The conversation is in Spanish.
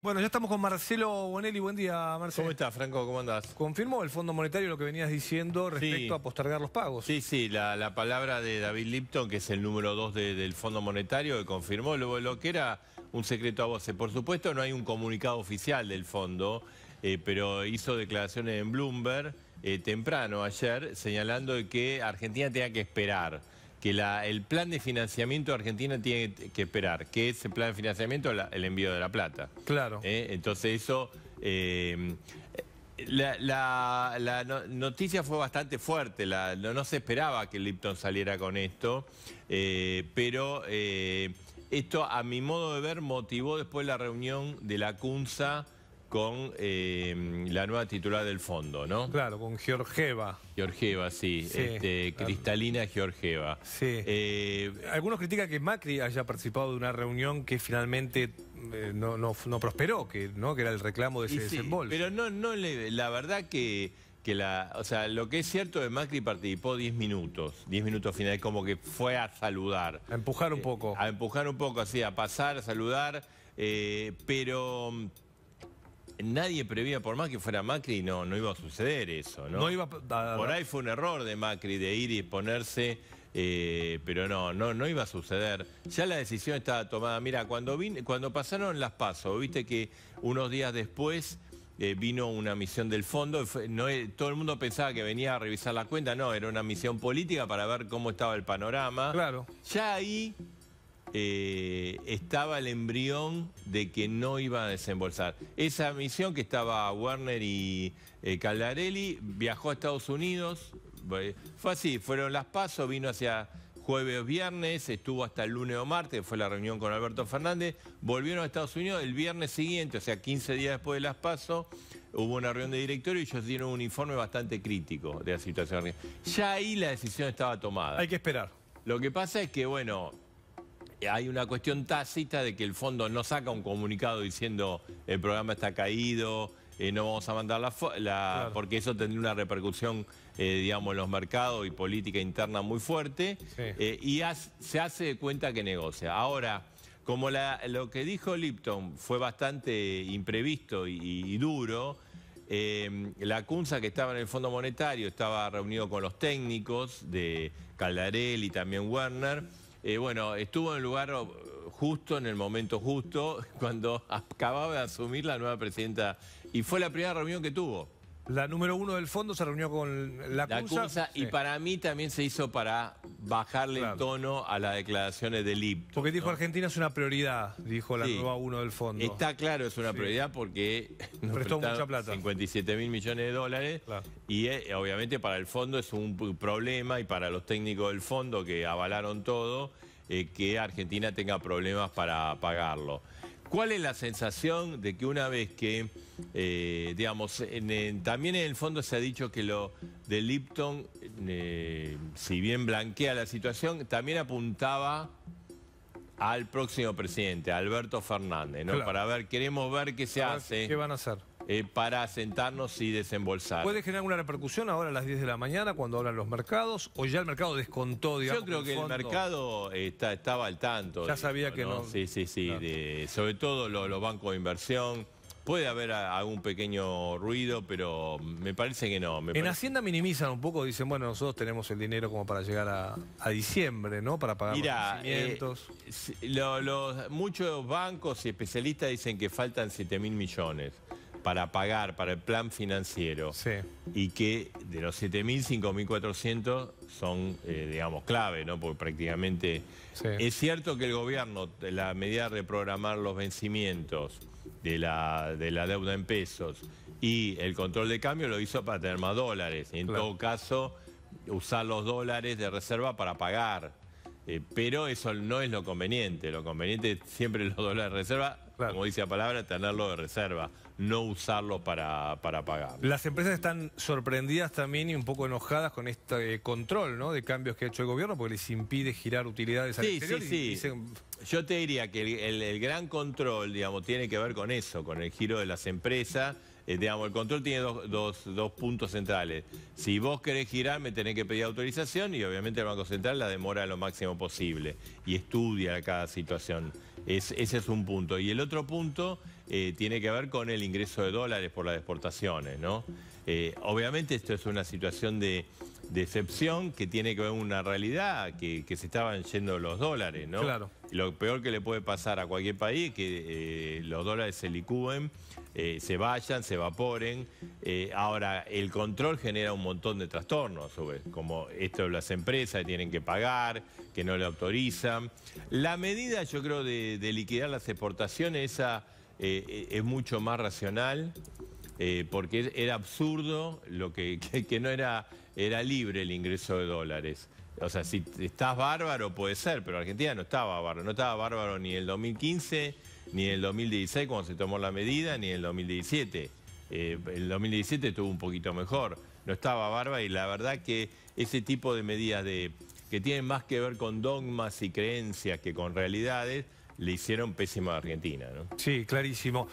Bueno, ya estamos con Marcelo Bonelli. Buen día, Marcelo. ¿Cómo estás, Franco? ¿Cómo andás? Confirmó el Fondo Monetario lo que venías diciendo respecto a postergar los pagos. Sí, sí, la, palabra de David Lipton, que es el número dos del Fondo Monetario, confirmó lo, que era un secreto a voces. Por supuesto, no hay un comunicado oficial del fondo, eh, pero hizo declaraciones en Bloomberg eh, temprano ayer señalando que Argentina tenía que esperar que el plan de financiamiento de Argentina tiene que esperar, que el plan de financiamiento el envío de la plata. Claro. Eh, entonces eso... Eh, la, noticia fue bastante fuerte, no, se esperaba que Lipton saliera con esto, eh, pero esto a mi modo de ver motivó después la reunión de la CUNSA con em, la nueva titular del fondo, ¿no? Claro, con Georgieva. Georgieva, sí, este, ah. Cristalina Georgieva. Sí. Eh, Algunos critican que Macri haya participado de una reunión que finalmente eh, no, prosperó, que, ¿no? que era el reclamo de ese sí, desembolso. Pero no, no le, la verdad que... la, o sea, lo que es cierto de Macri participó 10 minutos, 10 minutos finales, como que fue a saludar. A empujar un eh, poco. a empujar un poco, así, a pasar, a saludar, pero Nadie prevía, por más que fuera Macri, no, no iba a suceder eso, ¿no? iba Por ahí fue un error de Macri de ir y ponerse, eh, pero no, no, no iba a suceder. Ya la decisión estaba tomada. Mira, cuando, cuando pasaron las pasos, viste que unos días después... Eh, vino una misión del fondo, no, eh, todo el mundo pensaba que venía a revisar la cuenta, no, era una misión política para ver cómo estaba el panorama. Claro. Ya ahí eh, estaba el embrión de que no iba a desembolsar. Esa misión que estaba Werner y eh, Caldarelli viajó a Estados Unidos, fue así, fueron las pasos, vino hacia jueves, viernes, estuvo hasta el lunes o martes, fue la reunión con Alberto Fernández, volvieron a Estados Unidos el viernes siguiente, o sea, 15 días después de las PASO, hubo una reunión de directorio y ellos dieron un informe bastante crítico de la situación. Ya ahí la decisión estaba tomada. Hay que esperar. Lo que pasa es que, bueno, hay una cuestión tácita de que el fondo no saca un comunicado diciendo el programa está caído, eh, no vamos a mandar la... Porque eso tendría una repercusión, eh, digamos, en los mercados y política interna muy fuerte. Eh, y se hace de cuenta que negocia. Ahora, como lo que dijo Lipton fue bastante imprevisto y, duro... la CUNSA que estaba en el Fondo Monetario estaba reunido con los técnicos de Caldarel y también Werner eh, bueno, estuvo en el lugar eh, justo, en el momento justo, cuando acababa de asumir la nueva presidenta. Y fue la primera reunión que tuvo. La número uno del fondo se reunió con la CUSA. y para mí también se hizo para bajarle el tono a las declaraciones de Lipton. Porque dijo Argentina es una prioridad, dijo la nueva uno del fondo. Está claro, es una prioridad porque nos prestó mucha plata. 57 mil millones de dólares y eh, obviamente para el fondo es un problema y para los técnicos del fondo que avalaron todo, eh, que Argentina tenga problemas para pagarlo. ¿Cuál es la sensación de que una vez que, eh, digamos, también en el fondo se ha dicho que lo de Lipton eh, si bien blanquea la situación, también apuntaba al próximo presidente, Alberto Fernández, ¿no? Para ver, queremos ver qué se hace. ¿Qué van a hacer? Eh, para sentarnos y desembolsar. ¿Puede generar una repercusión ahora a las 10 de la mañana cuando hablan los mercados? ¿O ya el mercado descontó, digamos? Yo creo que el, mercado estaba al tanto. Ya sabía que no. Sí, sí, sí. sobre todo los bancos de inversión Puede haber algún pequeño ruido, pero me parece que no. en Hacienda minimizan un poco, dicen, bueno, nosotros tenemos el dinero como para llegar a, diciembre, ¿no? Para pagar los eh, lo, muchos bancos y especialistas dicen que faltan 7 mil millones para pagar para el plan financiero y que de los 7.000, 5.400 son, eh, digamos, clave, ¿no? Porque prácticamente... Es cierto que el gobierno, la medida de reprogramar los vencimientos de la, de la deuda en pesos y el control de cambio lo hizo para tener más dólares. en todo caso, usar los dólares de reserva para pagar eh, pero eso no es lo conveniente. Lo conveniente es siempre los dólares de reserva, como dice la palabra, tenerlo de reserva, no usarlo para, pagar. Las empresas están sorprendidas también y un poco enojadas con este eh, control ¿no? de cambios que ha hecho el gobierno porque les impide girar utilidades al exterior yo te diría que el, gran control, digamos, tiene que ver con eso, con el giro de las empresas. Eh, digamos, el control tiene dos, dos, puntos centrales. Si vos querés girar, me tenés que pedir autorización y obviamente el Banco Central la demora lo máximo posible y estudia cada situación. ese es un punto. Y el otro punto eh, tiene que ver con el ingreso de dólares por las exportaciones, ¿no? Eh, obviamente esto es una situación de decepción que tiene que ver con una realidad, que, se estaban yendo los dólares, ¿no? Claro. Lo peor que le puede pasar a cualquier país es que eh, los dólares se licúen, eh, se vayan, se evaporen. Eh, ahora, el control genera un montón de trastornos, como esto de las empresas que tienen que pagar, que no le autorizan. La medida, yo creo, de, liquidar las exportaciones, esa... es mucho más racional, eh, porque era absurdo lo que, no era, era libre el ingreso de dólares. O sea, si estás bárbaro puede ser, pero Argentina no estaba bárbaro. No estaba bárbaro ni en el 2015, ni en el 2016 cuando se tomó la medida, ni en el 2017. Eh, el 2017 estuvo un poquito mejor. No estaba bárbaro y la verdad que ese tipo de medidas de, que tienen más que ver con dogmas y creencias que con realidades, le hicieron pésimo a Argentina. Sí, clarísimo.